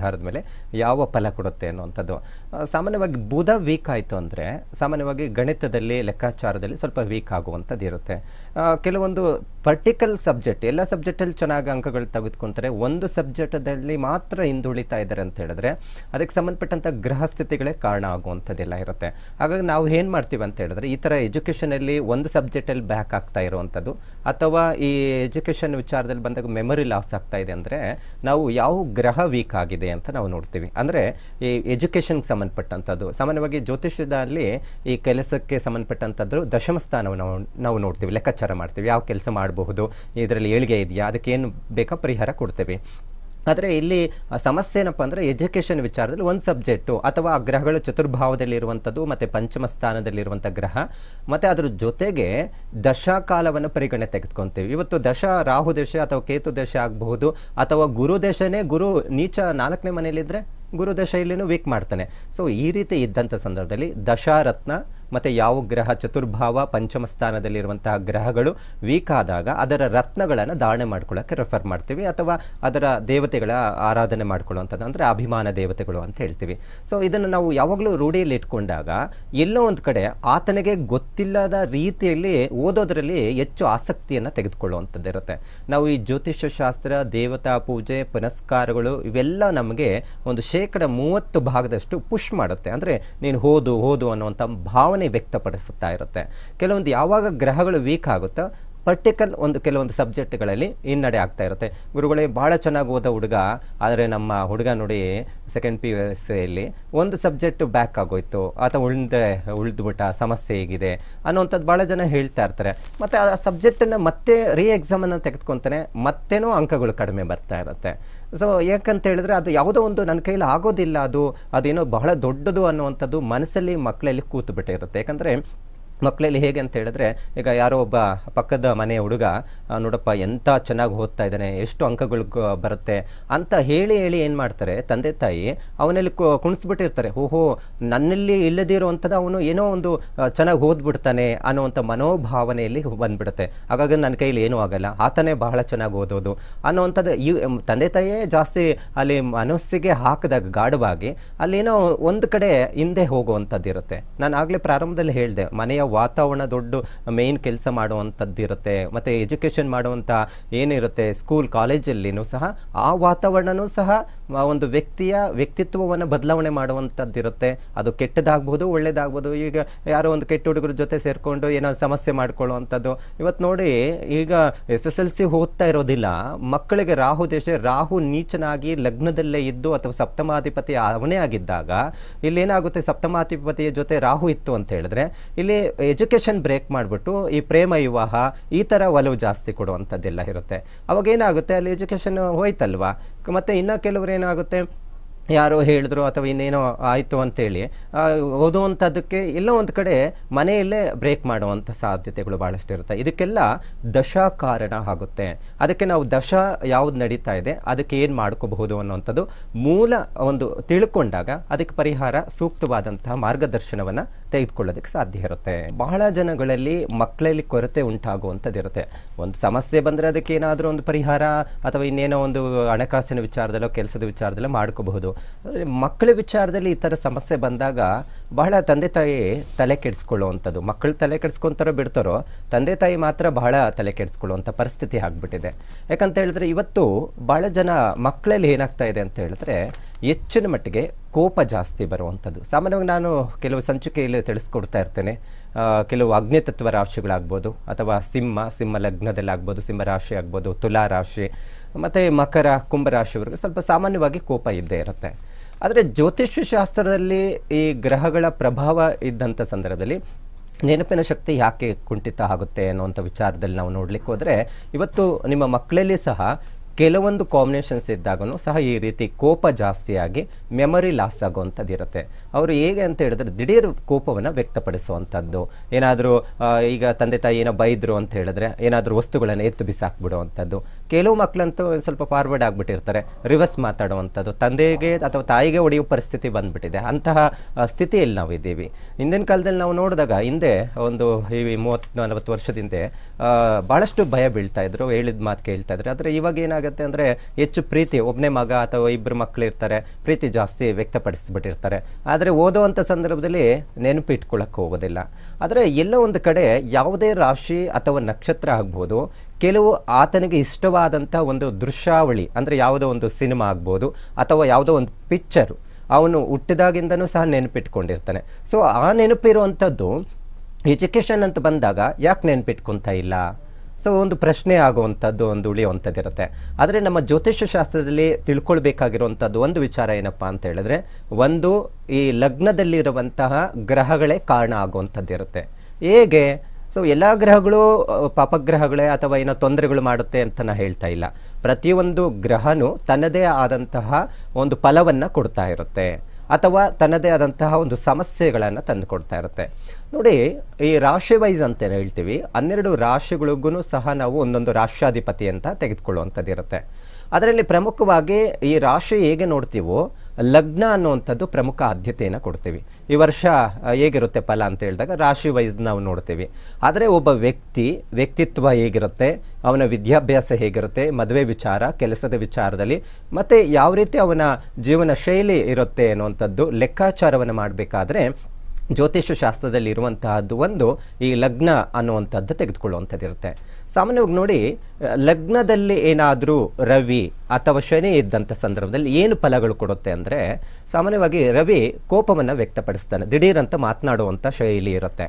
ಆಧಾರದ ಮೇಲೆ ಯಾವ ಫಲ ಕೊಡುತ್ತೆ ಅನ್ನುವಂಥದ್ದು ಸಾಮಾನ್ಯವಾಗಿ ಬುಧ ವೀಕ್ ಆಯಿತು ಅಂದರೆ ಸಾಮಾನ್ಯವಾಗಿ ಗಣಿತದಲ್ಲಿ ಲೆಕ್ಕಾಚಾರದಲ್ಲಿ ಸ್ವಲ್ಪ ವೀಕ್ ಆಗುವಂಥದ್ದು ಇರುತ್ತೆ ಕೆಲವೊಂದು ಪರ್ಟಿಕಲ್ ಸಬ್ಜೆಕ್ಟ್ ಎಲ್ಲ ಸಬ್ಜೆಕ್ಟಲ್ಲಿ ಚೆನ್ನಾಗಿ ಅಂಕಗಳು ತೆಗೆದುಕೊಂತಾರೆ ಒಂದು ಸಬ್ಜೆಕ್ಟದಲ್ಲಿ ಮಾತ್ರ ಹಿಂದುಳಿತಾ ಇದ್ದಾರೆ ಅಂತ ಹೇಳಿದ್ರೆ ಅದಕ್ಕೆ ಸಂಬಂಧಪಟ್ಟಂಥ ಗ್ರಹ ಸ್ಥಿತಿಗಳೇ ಕಾರಣ ಆಗುವಂಥದ್ದೆಲ್ಲ ಇರುತ್ತೆ ಹಾಗಾಗಿ ನಾವು ಏನು ಮಾಡ್ತೀವಿ ಅಂತ ಹೇಳಿದ್ರೆ ಈ ಥರ ಎಜುಕೇಷನಲ್ಲಿ ಒಂದು ಸಬ್ಜೆಕ್ಟಲ್ಲಿ ಬ್ಯಾಕ್ ಆಗ್ತಾ ಇರುವಂಥದ್ದು ಅಥವಾ ಈ ಎಜುಕೇಷನ್ ವಿಚಾರದಲ್ಲಿ ಬಂದಾಗ ಮೆಮೊರಿ ಲಾಸ್ ಆಗ್ತಾ ಇದೆ ಅಂದರೆ ನಾವು ಯಾವ ಗ್ರಹ ವೀಕ್ ಆಗಿದೆ ಇದೆ ಅಂತ ನಾವು ನೋಡ್ತೀವಿ ಅಂದರೆ ಈ ಎಜುಕೇಷನ್ಗೆ ಸಂಬಂಧಪಟ್ಟಂಥದ್ದು ಸಾಮಾನ್ಯವಾಗಿ ಜ್ಯೋತಿಷ್ಯದಲ್ಲಿ ಈ ಕೆಲಸಕ್ಕೆ ಸಂಬಂಧಪಟ್ಟಂಥದ್ದು ದಶಮ ಸ್ಥಾನವನ್ನು ನಾವು ನಾವು ನೋಡ್ತೀವಿ ಲೆಕ್ಕಾಚಾರ ಮಾಡ್ತೀವಿ ಯಾವ ಕೆಲಸ ಮಾಡಬಹುದು ಇದರಲ್ಲಿ ಏಳಿಗೆ ಇದೆಯಾ ಅದಕ್ಕೇನು ಬೇಕಾ ಪರಿಹಾರ ಕೊಡ್ತೇವೆ ಆದರೆ ಇಲ್ಲಿ ಸಮಸ್ಯೆ ಏನಪ್ಪ ಅಂದರೆ ಎಜುಕೇಷನ್ ವಿಚಾರದಲ್ಲಿ ಒಂದು ಸಬ್ಜೆಕ್ಟು ಅಥವಾ ಆ ಗ್ರಹಗಳ ಚತುರ್ಭಾವದಲ್ಲಿರುವಂಥದ್ದು ಮತ್ತು ಪಂಚಮ ಸ್ಥಾನದಲ್ಲಿರುವಂಥ ಗ್ರಹ ಮತ್ತು ಅದರ ಜೊತೆಗೆ ದಶಾಕಾಲವನ್ನು ಪರಿಗಣನೆ ತೆಗೆದುಕೊಂತೀವಿ ಇವತ್ತು ದಶ ರಾಹು ದಶೆ ಅಥವಾ ಕೇತು ದಶೆ ಆಗಬಹುದು ಅಥವಾ ಗುರು ದಶನೇ ಗುರು ನೀಚ ನಾಲ್ಕನೇ ಮನೆಯಲ್ಲಿದ್ದರೆ ಗುರು ದಶೆಯಲ್ಲಿನೂ ವೀಕ್ ಮಾಡ್ತಾನೆ ಸೊ ಈ ರೀತಿ ಇದ್ದಂಥ ಸಂದರ್ಭದಲ್ಲಿ ದಶಾರತ್ನ ಮತ್ತು ಯಾವ ಗ್ರಹ ಚತುರ್ಭಾವ ಪಂಚಮ ಸ್ಥಾನದಲ್ಲಿರುವಂತಹ ಗ್ರಹಗಳು ವೀಕ್ ಆದಾಗ ಅದರ ರತ್ನಗಳನ್ನು ಧಾರಣೆ ಮಾಡ್ಕೊಳ್ಳೋಕ್ಕೆ ರೆಫರ್ ಮಾಡ್ತೀವಿ ಅಥವಾ ಅದರ ದೇವತೆಗಳ ಆರಾಧನೆ ಮಾಡ್ಕೊಳ್ಳೋವಂಥದ್ದು ಅಂದರೆ ಅಭಿಮಾನ ದೇವತೆಗಳು ಅಂತ ಹೇಳ್ತೀವಿ ಸೊ ಇದನ್ನು ನಾವು ಯಾವಾಗಲೂ ರೂಢಿಯಲ್ಲಿ ಇಟ್ಕೊಂಡಾಗ ಎಲ್ಲೋ ಒಂದು ಕಡೆ ಆತನಿಗೆ ಗೊತ್ತಿಲ್ಲದ ರೀತಿಯಲ್ಲಿ ಓದೋದರಲ್ಲಿ ಹೆಚ್ಚು ಆಸಕ್ತಿಯನ್ನು ತೆಗೆದುಕೊಳ್ಳುವಂಥದ್ದು ಇರುತ್ತೆ ನಾವು ಈ ಜ್ಯೋತಿಷ್ಯ ಶಾಸ್ತ್ರ ದೇವತಾ ಪೂಜೆ ಪುನಸ್ಕಾರಗಳು ಇವೆಲ್ಲ ನಮಗೆ ಒಂದು ಶೇಕಡ ಮೂವತ್ತು ಭಾಗದಷ್ಟು ಪುಷ್ ಮಾಡುತ್ತೆ ಅಂದರೆ ನೀನು ಓದು ಹೋದು ಅನ್ನುವಂಥ ಭಾವನೆ ವ್ಯಕ್ತಪಡಿಸುತ್ತಾ ಇರುತ್ತೆ ಕೆಲವೊಂದು ಯಾವಾಗ ಗ್ರಹಗಳು ವೀಕ್ ಆಗುತ್ತೋ ಪರ್ಟಿಕಲ್ ಒಂದು ಕೆಲವೊಂದು ಸಬ್ಜೆಕ್ಟ್ಗಳಲ್ಲಿ ಹಿನ್ನಡೆ ಆಗ್ತಾ ಇರುತ್ತೆ ಗುರುಗಳೇ ಭಾಳ ಚೆನ್ನಾಗಿ ಓದ ಹುಡುಗ ಆದರೆ ನಮ್ಮ ಹುಡುಗ ನೋಡಿ ಸೆಕೆಂಡ್ ಪಿ ಯು ಎಸ್ ಎಲ್ಲಿ ಒಂದು ಸಬ್ಜೆಕ್ಟ್ ಬ್ಯಾಕ್ ಆಗೋಯ್ತು ಅಥವಾ ಉಳಿದೆ ಉಳಿದ್ಬಿಟ್ಟ ಸಮಸ್ಯೆ ಹೇಗಿದೆ ಅನ್ನೋವಂಥದ್ದು ಭಾಳ ಜನ ಹೇಳ್ತಾ ಇರ್ತಾರೆ ಮತ್ತು ಆ ಸಬ್ಜೆಕ್ಟನ್ನು ಮತ್ತೆ ರೀ ಎಕ್ಸಾಮನ್ನು ತೆಗೆದುಕೊಂತಾನೆ ಮತ್ತೇನೋ ಅಂಕಗಳು ಕಡಿಮೆ ಬರ್ತಾ ಇರುತ್ತೆ ಸೊ ಯಾಕಂತ ಹೇಳಿದ್ರೆ ಅದು ಯಾವುದೋ ಒಂದು ನನ್ನ ಕೈಲಿ ಆಗೋದಿಲ್ಲ ಅದು ಅದೇನೋ ಬಹಳ ದೊಡ್ಡದು ಅನ್ನುವಂಥದ್ದು ಮನಸ್ಸಲ್ಲಿ ಮಕ್ಕಳಲ್ಲಿ ಕೂತುಬಿಟ್ಟಿರುತ್ತೆ ಬಿಟ್ಟಿರುತ್ತೆ ಯಾಕಂದರೆ ಮಕ್ಕಳಲ್ಲಿ ಹೇಗೆ ಅಂತ ಹೇಳಿದ್ರೆ ಈಗ ಯಾರೋ ಒಬ್ಬ ಪಕ್ಕದ ಮನೆಯ ಹುಡುಗ ನೋಡಪ್ಪ ಎಂಥ ಚೆನ್ನಾಗಿ ಓದ್ತಾ ಇದ್ದಾನೆ ಎಷ್ಟು ಅಂಕಗಳು ಬರುತ್ತೆ ಅಂತ ಹೇಳಿ ಹೇಳಿ ಏನು ಮಾಡ್ತಾರೆ ತಂದೆ ತಾಯಿ ಅವನಲ್ಲಿ ಕುಣಿಸ್ಬಿಟ್ಟಿರ್ತಾರೆ ಓಹೋ ನನ್ನಲ್ಲಿ ಇಲ್ಲದಿರುವಂಥದ್ದು ಅವನು ಏನೋ ಒಂದು ಚೆನ್ನಾಗಿ ಓದ್ಬಿಡ್ತಾನೆ ಅನ್ನೋವಂಥ ಮನೋಭಾವನೆಯಲ್ಲಿ ಬಂದುಬಿಡುತ್ತೆ ಹಾಗಾಗಿ ನನ್ನ ಕೈಯಲ್ಲಿ ಏನೂ ಆಗಲ್ಲ ಆತನೇ ಬಹಳ ಚೆನ್ನಾಗಿ ಓದೋದು ಅನ್ನೋವಂಥದ್ದು ಈ ತಂದೆ ತಾಯಿಯೇ ಜಾಸ್ತಿ ಅಲ್ಲಿ ಮನಸ್ಸಿಗೆ ಹಾಕಿದಾಗ ಗಾಢವಾಗಿ ಅಲ್ಲೇನೋ ಒಂದು ಕಡೆ ಹಿಂದೆ ಹೋಗುವಂಥದ್ದು ಇರುತ್ತೆ ನಾನು ಆಗಲೇ ಪ್ರಾರಂಭದಲ್ಲಿ ಹೇಳಿದೆ ಮನೆಯ ವಾತಾವರಣ ದೊಡ್ಡ ಮೇನ್ ಕೆಲಸ ಮಾಡುವಂಥದ್ದಿರುತ್ತೆ ಮತ್ತು ಎಜುಕೇಷನ್ ಮಾಡುವಂಥ ಏನಿರುತ್ತೆ ಸ್ಕೂಲ್ ಕಾಲೇಜಲ್ಲಿನೂ ಸಹ ಆ ವಾತಾವರಣನೂ ಸಹ ಒಂದು ವ್ಯಕ್ತಿಯ ವ್ಯಕ್ತಿತ್ವವನ್ನು ಬದಲಾವಣೆ ಮಾಡುವಂಥದ್ದಿರುತ್ತೆ ಅದು ಕೆಟ್ಟದಾಗ್ಬೋದು ಒಳ್ಳೇದಾಗ್ಬೋದು ಈಗ ಯಾರೋ ಒಂದು ಕೆಟ್ಟ ಹುಡುಗರ ಜೊತೆ ಸೇರಿಕೊಂಡು ಏನೋ ಸಮಸ್ಯೆ ಮಾಡ್ಕೊಳ್ಳುವಂಥದ್ದು ಇವತ್ತು ನೋಡಿ ಈಗ ಎಸ್ ಎಸ್ ಎಲ್ ಸಿ ಹೋಗ್ತಾ ಇರೋದಿಲ್ಲ ಮಕ್ಕಳಿಗೆ ರಾಹು ದೇಶ ರಾಹು ನೀಚನಾಗಿ ಲಗ್ನದಲ್ಲೇ ಇದ್ದು ಅಥವಾ ಸಪ್ತಮಾಧಿಪತಿ ಅವನೇ ಆಗಿದ್ದಾಗ ಇಲ್ಲೇನಾಗುತ್ತೆ ಸಪ್ತಮಾಧಿಪತಿಯ ಜೊತೆ ರಾಹು ಇತ್ತು ಅಂತ ಹೇಳಿದ್ರೆ ಇಲ್ಲಿ ಎಜುಕೇಷನ್ ಬ್ರೇಕ್ ಮಾಡಿಬಿಟ್ಟು ಈ ಪ್ರೇಮ ವಿವಾಹ ಈ ಥರ ಒಲವು ಜಾಸ್ತಿ ಕೊಡುವಂಥದ್ದೆಲ್ಲ ಇರುತ್ತೆ ಅವಾಗೇನಾಗುತ್ತೆ ಏನಾಗುತ್ತೆ ಅಲ್ಲಿ ಎಜುಕೇಷನ್ ಹೋಯ್ತಲ್ವಾ ಮತ್ತು ಇನ್ನು ಕೆಲವರು ಏನಾಗುತ್ತೆ ಯಾರೋ ಹೇಳಿದ್ರು ಅಥವಾ ಇನ್ನೇನೋ ಆಯಿತು ಅಂತೇಳಿ ಓದುವಂಥದ್ದಕ್ಕೆ ಎಲ್ಲೋ ಒಂದು ಕಡೆ ಮನೆಯಲ್ಲೇ ಬ್ರೇಕ್ ಮಾಡುವಂಥ ಸಾಧ್ಯತೆಗಳು ಭಾಳಷ್ಟು ಇರುತ್ತೆ ಇದಕ್ಕೆಲ್ಲ ದಶಾ ಕಾರಣ ಆಗುತ್ತೆ ಅದಕ್ಕೆ ನಾವು ದಶ ಯಾವ್ದು ನಡೀತಾ ಇದೆ ಅದಕ್ಕೆ ಏನು ಮಾಡ್ಕೋಬಹುದು ಅನ್ನೋವಂಥದ್ದು ಮೂಲ ಒಂದು ತಿಳ್ಕೊಂಡಾಗ ಅದಕ್ಕೆ ಪರಿಹಾರ ಸೂಕ್ತವಾದಂತಹ ಮಾರ್ಗದರ್ಶನವನ್ನು ತೆಗೆದುಕೊಳ್ಳೋದಕ್ಕೆ ಸಾಧ್ಯ ಇರುತ್ತೆ ಬಹಳ ಜನಗಳಲ್ಲಿ ಮಕ್ಕಳಲ್ಲಿ ಕೊರತೆ ಉಂಟಾಗುವಂಥದ್ದು ಇರುತ್ತೆ ಒಂದು ಸಮಸ್ಯೆ ಬಂದರೆ ಅದಕ್ಕೆ ಏನಾದರೂ ಒಂದು ಪರಿಹಾರ ಅಥವಾ ಇನ್ನೇನೋ ಒಂದು ಹಣಕಾಸಿನ ವಿಚಾರದಲ್ಲೋ ಕೆಲಸದ ವಿಚಾರದಲ್ಲೋ ಮಾಡ್ಕೋಬಹುದು ಅಂದರೆ ಮಕ್ಕಳ ವಿಚಾರದಲ್ಲಿ ಈ ಥರ ಸಮಸ್ಯೆ ಬಂದಾಗ ಬಹಳ ತಂದೆ ತಾಯಿ ತಲೆ ಕೆಡಿಸ್ಕೊಳ್ಳುವಂಥದ್ದು ಮಕ್ಕಳು ತಲೆ ಕೆಡಿಸ್ಕೊತಾರೋ ಬಿಡ್ತಾರೋ ತಂದೆ ತಾಯಿ ಮಾತ್ರ ಬಹಳ ತಲೆ ಕೆಡಿಸ್ಕೊಳ್ಳುವಂಥ ಪರಿಸ್ಥಿತಿ ಆಗಿಬಿಟ್ಟಿದೆ ಯಾಕಂತ ಹೇಳಿದ್ರೆ ಇವತ್ತು ಬಹಳ ಜನ ಮಕ್ಕಳಲ್ಲಿ ಏನಾಗ್ತಾ ಇದೆ ಅಂತ ಹೇಳಿದ್ರೆ ಹೆಚ್ಚಿನ ಮಟ್ಟಿಗೆ ಕೋಪ ಜಾಸ್ತಿ ಬರುವಂಥದ್ದು ಸಾಮಾನ್ಯವಾಗಿ ನಾನು ಕೆಲವು ಸಂಚಿಕೆಯಲ್ಲಿ ತಿಳಿಸ್ಕೊಡ್ತಾ ಇರ್ತೇನೆ ಕೆಲವು ಅಗ್ನಿತತ್ವ ರಾಶಿಗಳಾಗ್ಬೋದು ಅಥವಾ ಸಿಂಹ ಸಿಂಹ ಲಗ್ನದಲ್ಲಾಗ್ಬೋದು ಸಿಂಹ ರಾಶಿ ಆಗ್ಬೋದು ತುಲಾ ರಾಶಿ ಮತ್ತು ಮಕರ ಕುಂಭರಾಶಿಯವ್ರಿಗೆ ಸ್ವಲ್ಪ ಸಾಮಾನ್ಯವಾಗಿ ಕೋಪ ಇದ್ದೇ ಇರುತ್ತೆ ಆದರೆ ಜ್ಯೋತಿಷ್ಯ ಶಾಸ್ತ್ರದಲ್ಲಿ ಈ ಗ್ರಹಗಳ ಪ್ರಭಾವ ಇದ್ದಂಥ ಸಂದರ್ಭದಲ್ಲಿ ನೆನಪಿನ ಶಕ್ತಿ ಯಾಕೆ ಕುಂಠಿತ ಆಗುತ್ತೆ ಅನ್ನೋವಂಥ ವಿಚಾರದಲ್ಲಿ ನಾವು ನೋಡಲಿಕ್ಕೆ ಹೋದರೆ ಇವತ್ತು ನಿಮ್ಮ ಮಕ್ಕಳಲ್ಲಿ ಸಹ ಕೆಲವೊಂದು ಕಾಂಬಿನೇಷನ್ಸ್ ಇದ್ದಾಗೂ ಸಹ ಈ ರೀತಿ ಕೋಪ ಜಾಸ್ತಿಯಾಗಿ ಮೆಮೊರಿ ಲಾಸ್ ಆಗುವಂಥದ್ದು ಇರುತ್ತೆ ಅವರು ಹೇಗೆ ಅಂತ ಹೇಳಿದ್ರೆ ದಿಢೀರ್ ಕೋಪವನ್ನು ವ್ಯಕ್ತಪಡಿಸುವಂಥದ್ದು ಏನಾದರೂ ಈಗ ತಂದೆ ತಾಯಿ ಏನೋ ಬೈದರು ಅಂತ ಹೇಳಿದ್ರೆ ಏನಾದರೂ ವಸ್ತುಗಳನ್ನು ಎತ್ತು ಬಿಸಾಕ್ಬಿಡುವಂಥದ್ದು ಕೆಲವು ಮಕ್ಕಳಂತೂ ಸ್ವಲ್ಪ ಫಾರ್ವರ್ಡ್ ಆಗಿಬಿಟ್ಟಿರ್ತಾರೆ ರಿವರ್ಸ್ ಮಾತಾಡುವಂಥದ್ದು ತಂದೆಗೆ ಅಥವಾ ತಾಯಿಗೆ ಹೊಡೆಯುವ ಪರಿಸ್ಥಿತಿ ಬಂದ್ಬಿಟ್ಟಿದೆ ಅಂತಹ ಸ್ಥಿತಿಯಲ್ಲಿ ನಾವು ಇದ್ದೀವಿ ಹಿಂದಿನ ಕಾಲದಲ್ಲಿ ನಾವು ನೋಡಿದಾಗ ಹಿಂದೆ ಒಂದು ಈ ಮೂವತ್ತು ನಲವತ್ತು ವರ್ಷದಿಂದ ಭಾಳಷ್ಟು ಭಯ ಬೀಳ್ತಾ ಇದ್ರು ಹೇಳಿದ ಮಾತು ಕೇಳ್ತಾ ಇದ್ರು ಆದರೆ ಇವಾಗ ಏನಾಗುತ್ತೆ ಅಂದರೆ ಹೆಚ್ಚು ಪ್ರೀತಿ ಒಬ್ಬನೇ ಮಗ ಅಥವಾ ಇಬ್ಬರು ಮಕ್ಕಳು ಇರ್ತಾರೆ ಪ್ರೀತಿ ಜಾಸ್ತಿ ವ್ಯಕ್ತಪಡಿಸ್ಬಿಟ್ಟಿರ್ತಾರೆ ಆದರೆ ಆದರೆ ಓದುವಂಥ ಸಂದರ್ಭದಲ್ಲಿ ನೆನಪಿಟ್ಕೊಳ್ಳೋಕ್ಕೆ ಹೋಗೋದಿಲ್ಲ ಆದರೆ ಎಲ್ಲ ಒಂದು ಕಡೆ ಯಾವುದೇ ರಾಶಿ ಅಥವಾ ನಕ್ಷತ್ರ ಆಗ್ಬೋದು ಕೆಲವು ಆತನಿಗೆ ಇಷ್ಟವಾದಂಥ ಒಂದು ದೃಶ್ಯಾವಳಿ ಅಂದರೆ ಯಾವುದೋ ಒಂದು ಸಿನಿಮಾ ಆಗ್ಬೋದು ಅಥವಾ ಯಾವುದೋ ಒಂದು ಪಿಕ್ಚರು ಅವನು ಹುಟ್ಟಿದಾಗಿಂದನೂ ಸಹ ನೆನಪಿಟ್ಕೊಂಡಿರ್ತಾನೆ ಸೊ ಆ ನೆನಪಿರುವಂಥದ್ದು ಎಜುಕೇಷನ್ ಅಂತ ಬಂದಾಗ ಯಾಕೆ ನೆನಪಿಟ್ಕೊತಾ ಇಲ್ಲ ಸೊ ಒಂದು ಪ್ರಶ್ನೆ ಆಗುವಂಥದ್ದು ಒಂದು ಉಳಿಯುವಂಥದ್ದಿರುತ್ತೆ ಆದರೆ ನಮ್ಮ ಜ್ಯೋತಿಷ್ಯ ಶಾಸ್ತ್ರದಲ್ಲಿ ತಿಳ್ಕೊಳ್ಬೇಕಾಗಿರುವಂಥದ್ದು ಒಂದು ವಿಚಾರ ಏನಪ್ಪ ಅಂತ ಹೇಳಿದ್ರೆ ಒಂದು ಈ ಲಗ್ನದಲ್ಲಿರುವಂತಹ ಗ್ರಹಗಳೇ ಕಾರಣ ಆಗುವಂಥದ್ದಿರುತ್ತೆ ಹೇಗೆ ಸೊ ಎಲ್ಲ ಗ್ರಹಗಳು ಪಾಪಗ್ರಹಗಳೇ ಅಥವಾ ಏನೋ ತೊಂದರೆಗಳು ಮಾಡುತ್ತೆ ಅಂತ ನಾನು ಹೇಳ್ತಾ ಇಲ್ಲ ಪ್ರತಿಯೊಂದು ಗ್ರಹನು ತನ್ನದೇ ಆದಂತಹ ಒಂದು ಫಲವನ್ನು ಕೊಡ್ತಾ ಇರುತ್ತೆ ಅಥವಾ ತನ್ನದೇ ಆದಂತಹ ಒಂದು ಸಮಸ್ಯೆಗಳನ್ನು ತಂದುಕೊಡ್ತಾ ಇರುತ್ತೆ ನೋಡಿ ಈ ರಾಶಿ ವೈಸ್ ಅಂತ ಹೇಳ್ತೀವಿ ಹನ್ನೆರಡು ರಾಶಿಗಳಿಗೂ ಸಹ ನಾವು ಒಂದೊಂದು ರಾಷ್ಟ್ರಾಧಿಪತಿ ಅಂತ ತೆಗೆದುಕೊಳ್ಳುವಂಥದ್ದು ಇರುತ್ತೆ ಅದರಲ್ಲಿ ಪ್ರಮುಖವಾಗಿ ಈ ರಾಶಿ ಹೇಗೆ ನೋಡ್ತೀವೋ ಲಗ್ನ ಅನ್ನುವಂಥದ್ದು ಪ್ರಮುಖ ಆದ್ಯತೆಯನ್ನು ಕೊಡ್ತೀವಿ ಈ ವರ್ಷ ಹೇಗಿರುತ್ತೆ ಫಲ ಅಂತ ಹೇಳಿದಾಗ ರಾಶಿ ವೈಸ್ ನಾವು ನೋಡ್ತೀವಿ ಆದರೆ ಒಬ್ಬ ವ್ಯಕ್ತಿ ವ್ಯಕ್ತಿತ್ವ ಹೇಗಿರುತ್ತೆ ಅವನ ವಿದ್ಯಾಭ್ಯಾಸ ಹೇಗಿರುತ್ತೆ ಮದುವೆ ವಿಚಾರ ಕೆಲಸದ ವಿಚಾರದಲ್ಲಿ ಮತ್ತು ಯಾವ ರೀತಿ ಅವನ ಜೀವನ ಶೈಲಿ ಇರುತ್ತೆ ಅನ್ನುವಂಥದ್ದು ಲೆಕ್ಕಾಚಾರವನ್ನು ಮಾಡಬೇಕಾದ್ರೆ ಜ್ಯೋತಿಷ್ಯ ಶಾಸ್ತ್ರದಲ್ಲಿ ಇರುವಂತಹದ್ದು ಒಂದು ಈ ಲಗ್ನ ಅನ್ನುವಂಥದ್ದು ತೆಗೆದುಕೊಳ್ಳುವಂಥದ್ದಿರುತ್ತೆ ಸಾಮಾನ್ಯವಾಗಿ ನೋಡಿ ಲಗ್ನದಲ್ಲಿ ಏನಾದರೂ ರವಿ ಅಥವಾ ಶನಿ ಇದ್ದಂಥ ಸಂದರ್ಭದಲ್ಲಿ ಏನು ಫಲಗಳು ಕೊಡುತ್ತೆ ಅಂದರೆ ಸಾಮಾನ್ಯವಾಗಿ ರವಿ ಕೋಪವನ್ನು ವ್ಯಕ್ತಪಡಿಸ್ತಾನೆ ದಿಢೀರಂತ ಮಾತನಾಡುವಂಥ ಶೈಲಿ ಇರುತ್ತೆ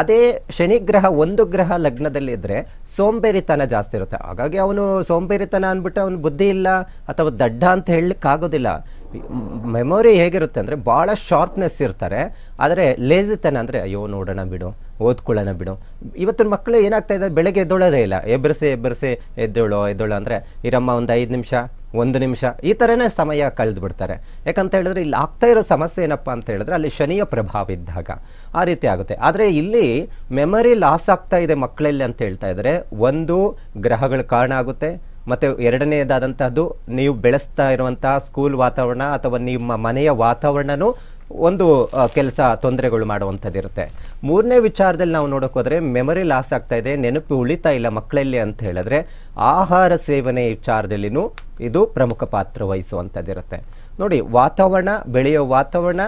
ಅದೇ ಶನಿ ಗ್ರಹ ಒಂದು ಗ್ರಹ ಲಗ್ನದಲ್ಲಿ ಇದ್ದರೆ ಸೋಂಬೇರಿತನ ಜಾಸ್ತಿ ಇರುತ್ತೆ ಹಾಗಾಗಿ ಅವನು ಸೋಂಬೇರಿತನ ಅಂದ್ಬಿಟ್ಟು ಅವನು ಬುದ್ಧಿ ಇಲ್ಲ ಅಥವಾ ದಡ್ಡ ಅಂತ ಹೇಳಲಿಕ್ಕಾಗೋದಿಲ್ಲ ಮೆಮೊರಿ ಹೇಗಿರುತ್ತೆ ಅಂದರೆ ಭಾಳ ಶಾರ್ಪ್ನೆಸ್ ಇರ್ತಾರೆ ಆದರೆ ಲೇಜಿತನ ಅಂದರೆ ಅಯ್ಯೋ ನೋಡೋಣ ಬಿಡು ಓದ್ಕೊಳ್ಳೋಣ ಬಿಡು ಇವತ್ತಿನ ಮಕ್ಕಳು ಏನಾಗ್ತಾ ಇದ್ದಾರೆ ಬೆಳಗ್ಗೆ ಎದ್ದೊಳ್ಳೋದೇ ಇಲ್ಲ ಎಬ್ಬರಿಸಿ ಎಬ್ಬರಿಸಿ ಎದ್ದೋಳು ಎದ್ದೋಳು ಅಂದರೆ ಇರಮ್ಮ ಒಂದು ಐದು ನಿಮಿಷ ಒಂದು ನಿಮಿಷ ಈ ಥರನೇ ಸಮಯ ಕಳೆದು ಬಿಡ್ತಾರೆ ಯಾಕಂತ ಹೇಳಿದ್ರೆ ಇಲ್ಲಿ ಆಗ್ತಾ ಇರೋ ಸಮಸ್ಯೆ ಏನಪ್ಪ ಅಂತ ಹೇಳಿದ್ರೆ ಅಲ್ಲಿ ಶನಿಯ ಪ್ರಭಾವ ಇದ್ದಾಗ ಆ ರೀತಿ ಆಗುತ್ತೆ ಆದರೆ ಇಲ್ಲಿ ಮೆಮರಿ ಲಾಸ್ ಆಗ್ತಾ ಇದೆ ಮಕ್ಕಳಲ್ಲಿ ಅಂತ ಹೇಳ್ತಾ ಇದ್ದಾರೆ ಒಂದು ಗ್ರಹಗಳ ಕಾರಣ ಆಗುತ್ತೆ ಮತ್ತು ಎರಡನೇದಾದಂಥದ್ದು ನೀವು ಬೆಳೆಸ್ತಾ ಇರುವಂಥ ಸ್ಕೂಲ್ ವಾತಾವರಣ ಅಥವಾ ನಿಮ್ಮ ಮನೆಯ ವಾತಾವರಣನೂ ಒಂದು ಕೆಲಸ ತೊಂದರೆಗಳು ಮಾಡುವಂಥದ್ದಿರುತ್ತೆ ಮೂರನೇ ವಿಚಾರದಲ್ಲಿ ನಾವು ಹೋದರೆ ಮೆಮೊರಿ ಲಾಸ್ ಆಗ್ತಾ ಇದೆ ನೆನಪು ಉಳಿತಾ ಇಲ್ಲ ಮಕ್ಕಳಲ್ಲಿ ಅಂತ ಹೇಳಿದ್ರೆ ಆಹಾರ ಸೇವನೆ ವಿಚಾರದಲ್ಲಿನೂ ಇದು ಪ್ರಮುಖ ಪಾತ್ರ ವಹಿಸುವಂಥದ್ದಿರುತ್ತೆ ನೋಡಿ ವಾತಾವರಣ ಬೆಳೆಯೋ ವಾತಾವರಣ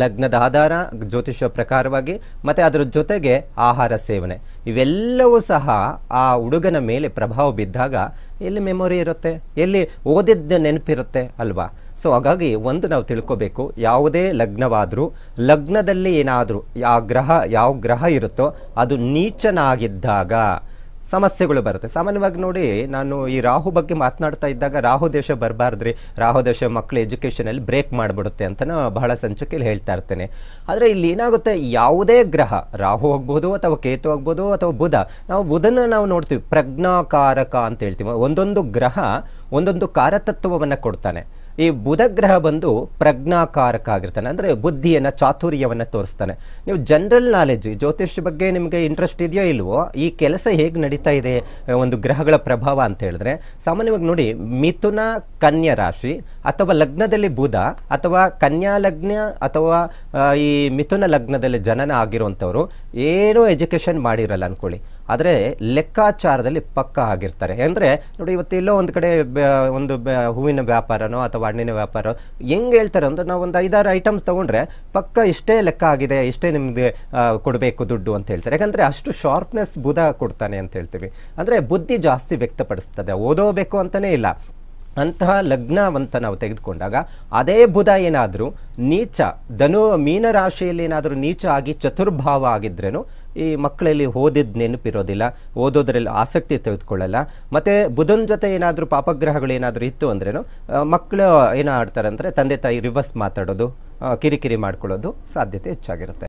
ಲಗ್ನದ ಆಧಾರ ಜ್ಯೋತಿಷ್ಯ ಪ್ರಕಾರವಾಗಿ ಮತ್ತು ಅದರ ಜೊತೆಗೆ ಆಹಾರ ಸೇವನೆ ಇವೆಲ್ಲವೂ ಸಹ ಆ ಹುಡುಗನ ಮೇಲೆ ಪ್ರಭಾವ ಬಿದ್ದಾಗ ಎಲ್ಲಿ ಮೆಮೊರಿ ಇರುತ್ತೆ ಎಲ್ಲಿ ಓದಿದ್ದ ನೆನಪಿರುತ್ತೆ ಅಲ್ವಾ ಸೊ ಹಾಗಾಗಿ ಒಂದು ನಾವು ತಿಳ್ಕೋಬೇಕು ಯಾವುದೇ ಲಗ್ನವಾದರೂ ಲಗ್ನದಲ್ಲಿ ಏನಾದರೂ ಯಾವ ಗ್ರಹ ಯಾವ ಗ್ರಹ ಇರುತ್ತೋ ಅದು ನೀಚನಾಗಿದ್ದಾಗ ಸಮಸ್ಯೆಗಳು ಬರುತ್ತೆ ಸಾಮಾನ್ಯವಾಗಿ ನೋಡಿ ನಾನು ಈ ರಾಹು ಬಗ್ಗೆ ಮಾತನಾಡ್ತಾ ಇದ್ದಾಗ ರಾಹು ದೇಶ ಬರಬಾರ್ದ್ರಿ ರಾಹು ದೇಶ ಮಕ್ಕಳು ಎಜುಕೇಷನಲ್ಲಿ ಬ್ರೇಕ್ ಮಾಡಿಬಿಡುತ್ತೆ ಅಂತ ಬಹಳ ಸಂಚಿಕೆಯಲ್ಲಿ ಹೇಳ್ತಾ ಇರ್ತೇನೆ ಆದರೆ ಇಲ್ಲಿ ಏನಾಗುತ್ತೆ ಯಾವುದೇ ಗ್ರಹ ರಾಹು ಆಗ್ಬೋದು ಅಥವಾ ಕೇತು ಆಗ್ಬೋದು ಅಥವಾ ಬುಧ ನಾವು ಬುಧನ ನಾವು ನೋಡ್ತೀವಿ ಪ್ರಜ್ಞಾಕಾರಕ ಅಂತ ಹೇಳ್ತೀವಿ ಒಂದೊಂದು ಗ್ರಹ ಒಂದೊಂದು ಕಾರತತ್ವವನ್ನು ಕೊಡ್ತಾನೆ ಈ ಬುಧಗ್ರಹ ಬಂದು ಪ್ರಜ್ಞಾಕಾರಕ ಆಗಿರ್ತಾನೆ ಅಂದರೆ ಬುದ್ಧಿಯನ್ನು ಚಾತುರ್ಯವನ್ನು ತೋರಿಸ್ತಾನೆ ನೀವು ಜನರಲ್ ನಾಲೆಜ್ ಜ್ಯೋತಿಷ್ ಬಗ್ಗೆ ನಿಮಗೆ ಇಂಟ್ರೆಸ್ಟ್ ಇದೆಯೋ ಇಲ್ವೋ ಈ ಕೆಲಸ ಹೇಗೆ ನಡೀತಾ ಇದೆ ಒಂದು ಗ್ರಹಗಳ ಪ್ರಭಾವ ಅಂತ ಹೇಳಿದ್ರೆ ಸಾಮಾನ್ಯವಾಗಿ ನೋಡಿ ಮಿಥುನ ಕನ್ಯಾ ರಾಶಿ ಅಥವಾ ಲಗ್ನದಲ್ಲಿ ಬುಧ ಅಥವಾ ಕನ್ಯಾ ಲಗ್ನ ಅಥವಾ ಈ ಮಿಥುನ ಲಗ್ನದಲ್ಲಿ ಜನನ ಆಗಿರುವಂಥವ್ರು ಏನೋ ಎಜುಕೇಷನ್ ಮಾಡಿರಲ್ಲ ಅಂದ್ಕೊಳ್ಳಿ ಆದರೆ ಲೆಕ್ಕಾಚಾರದಲ್ಲಿ ಪಕ್ಕ ಆಗಿರ್ತಾರೆ ಅಂದರೆ ನೋಡಿ ಇವತ್ತು ಎಲ್ಲೋ ಒಂದು ಕಡೆ ಒಂದು ಹೂವಿನ ವ್ಯಾಪಾರನೋ ಅಥವಾ ಹಣ್ಣಿನ ವ್ಯಾಪಾರ ಹೆಂಗೆ ಹೇಳ್ತಾರೆ ಅಂದರೆ ನಾವು ಒಂದು ಐದಾರು ಐಟಮ್ಸ್ ತೊಗೊಂಡ್ರೆ ಪಕ್ಕ ಇಷ್ಟೇ ಲೆಕ್ಕ ಆಗಿದೆ ಇಷ್ಟೇ ನಿಮಗೆ ಕೊಡಬೇಕು ದುಡ್ಡು ಅಂತ ಹೇಳ್ತಾರೆ ಯಾಕಂದರೆ ಅಷ್ಟು ಶಾರ್ಪ್ನೆಸ್ ಬುಧ ಕೊಡ್ತಾನೆ ಅಂತ ಹೇಳ್ತೀವಿ ಅಂದರೆ ಬುದ್ಧಿ ಜಾಸ್ತಿ ವ್ಯಕ್ತಪಡಿಸ್ತದೆ ಓದೋಬೇಕು ಅಂತಲೇ ಇಲ್ಲ ಅಂತಹ ಲಗ್ನವಂತ ನಾವು ತೆಗೆದುಕೊಂಡಾಗ ಅದೇ ಬುಧ ಏನಾದರೂ ನೀಚ ಧನು ಮೀನರಾಶಿಯಲ್ಲಿ ಏನಾದರೂ ನೀಚ ಆಗಿ ಚತುರ್ಭಾವ ಆಗಿದ್ರೇನು ಈ ಮಕ್ಕಳಲ್ಲಿ ಓದಿದ ನೆನಪಿರೋದಿಲ್ಲ ಓದೋದ್ರಲ್ಲಿ ಆಸಕ್ತಿ ತೆಗೆದುಕೊಳ್ಳಲ್ಲ ಮತ್ತೆ ಬುಧನ ಜೊತೆ ಏನಾದರೂ ಪಾಪಗ್ರಹಗಳು ಏನಾದರೂ ಇತ್ತು ಅಂದ್ರೇನು ಮಕ್ಕಳು ಏನೋ ಆಡ್ತಾರೆ ತಂದೆ ತಾಯಿ ರಿವರ್ಸ್ ಮಾತಾಡೋದು ಕಿರಿಕಿರಿ ಮಾಡ್ಕೊಳ್ಳೋದು ಸಾಧ್ಯತೆ ಹೆಚ್ಚಾಗಿರುತ್ತೆ